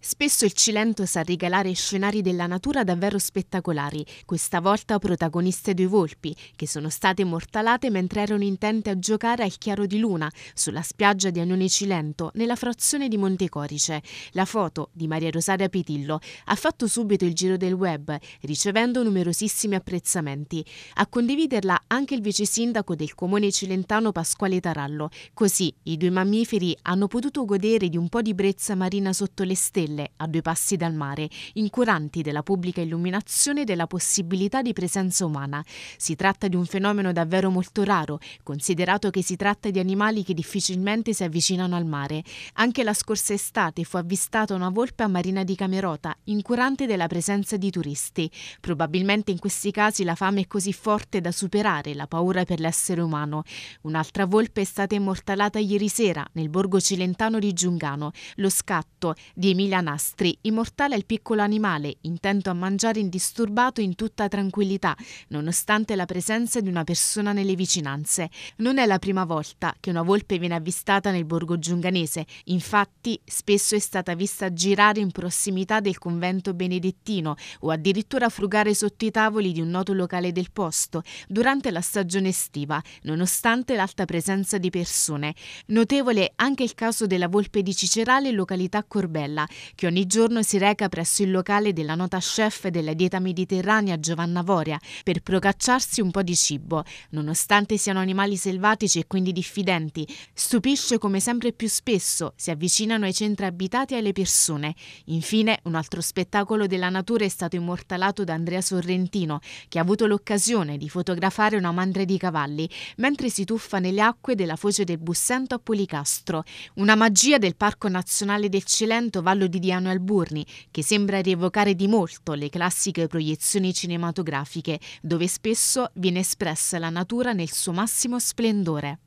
Spesso il Cilento sa regalare scenari della natura davvero spettacolari, questa volta protagoniste due volpi, che sono state mortalate mentre erano intente a giocare al chiaro di luna sulla spiaggia di Anione Cilento, nella frazione di Montecorice. La foto di Maria Rosaria Pitillo ha fatto subito il giro del web, ricevendo numerosissimi apprezzamenti. A condividerla anche il vice sindaco del comune cilentano Pasquale Tarallo. Così i due mammiferi hanno potuto godere di un po' di brezza marina sotto le stelle stelle, a due passi dal mare, incuranti della pubblica illuminazione e della possibilità di presenza umana. Si tratta di un fenomeno davvero molto raro, considerato che si tratta di animali che difficilmente si avvicinano al mare. Anche la scorsa estate fu avvistata una volpe a Marina di Camerota, incurante della presenza di turisti. Probabilmente in questi casi la fame è così forte da superare la paura per l'essere umano. Un'altra volpe è stata immortalata ieri sera nel borgo cilentano di Giungano. Lo scatto di Emilia Nastri. immortale è il piccolo animale, intento a mangiare indisturbato in tutta tranquillità, nonostante la presenza di una persona nelle vicinanze. Non è la prima volta che una volpe viene avvistata nel borgo giunganese, infatti spesso è stata vista girare in prossimità del convento benedettino o addirittura frugare sotto i tavoli di un noto locale del posto durante la stagione estiva, nonostante l'alta presenza di persone. Notevole anche il caso della volpe di Cicerale in località Corbella, che ogni giorno si reca presso il locale della nota chef della dieta mediterranea Giovanna Voria per procacciarsi un po' di cibo. Nonostante siano animali selvatici e quindi diffidenti, stupisce come sempre più spesso si avvicinano ai centri abitati e alle persone. Infine, un altro spettacolo della natura è stato immortalato da Andrea Sorrentino, che ha avuto l'occasione di fotografare una mandria di cavalli mentre si tuffa nelle acque della foce del Bussento a Policastro. Una magia del Parco Nazionale del Cilento Vallo di quotidiano Alburni, che sembra rievocare di molto le classiche proiezioni cinematografiche, dove spesso viene espressa la natura nel suo massimo splendore.